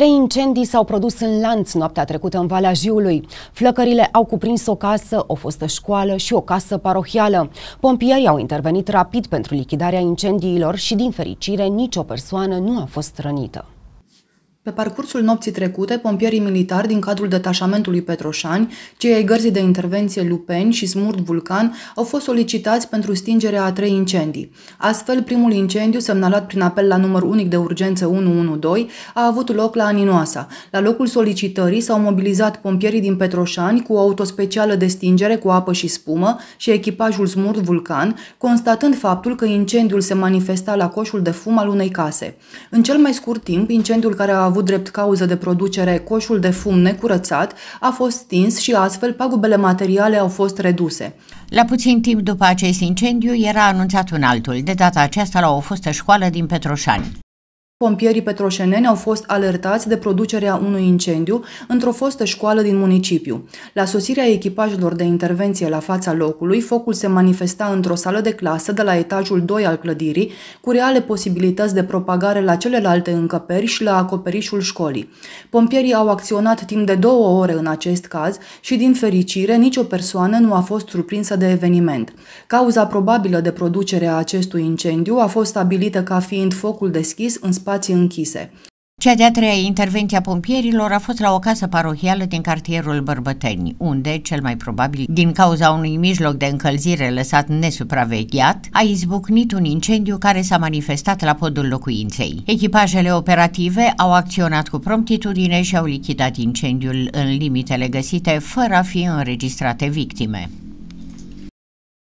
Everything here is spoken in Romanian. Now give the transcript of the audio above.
Trei incendii s-au produs în lanț noaptea trecută în Valea Jiului. Flăcările au cuprins o casă, o fostă școală și o casă parohială. Pompierii au intervenit rapid pentru lichidarea incendiilor și, din fericire, nicio persoană nu a fost rănită. Pe parcursul nopții trecute, pompierii militari din cadrul detașamentului Petroșani, cei ai gărzii de intervenție Lupeni și Smurt Vulcan, au fost solicitați pentru stingerea a trei incendii. Astfel, primul incendiu, semnalat prin apel la număr unic de urgență 112, a avut loc la Aninoasa. La locul solicitării s-au mobilizat pompierii din Petroșani cu o autospecială de stingere cu apă și spumă și echipajul Smurt Vulcan, constatând faptul că incendiul se manifesta la coșul de fum al unei case. În cel mai scurt timp, incendiul care a avut avut drept cauză de producere coșul de fum necurățat a fost stins și astfel pagubele materiale au fost reduse. La puțin timp după acest incendiu era anunțat un altul, de data aceasta la o fostă școală din Petroșani. Pompierii petroșeneni au fost alertați de producerea unui incendiu într-o fostă școală din municipiu. La sosirea echipajelor de intervenție la fața locului, focul se manifesta într-o sală de clasă de la etajul 2 al clădirii, cu reale posibilități de propagare la celelalte încăperi și la acoperișul școlii. Pompierii au acționat timp de două ore în acest caz și, din fericire, nicio persoană nu a fost surprinsă de eveniment. Cauza probabilă de producere a acestui incendiu a fost stabilită ca fiind focul deschis în spate spații închise. Cea de-a treia intervenție a pompierilor a fost la o casă parohială din cartierul Bărbăteni, unde, cel mai probabil, din cauza unui mijloc de încălzire lăsat nesupravegheat, a izbucnit un incendiu care s-a manifestat la podul locuinței. Echipajele operative au acționat cu promptitudine și au lichidat incendiul în limitele găsite, fără a fi înregistrate victime.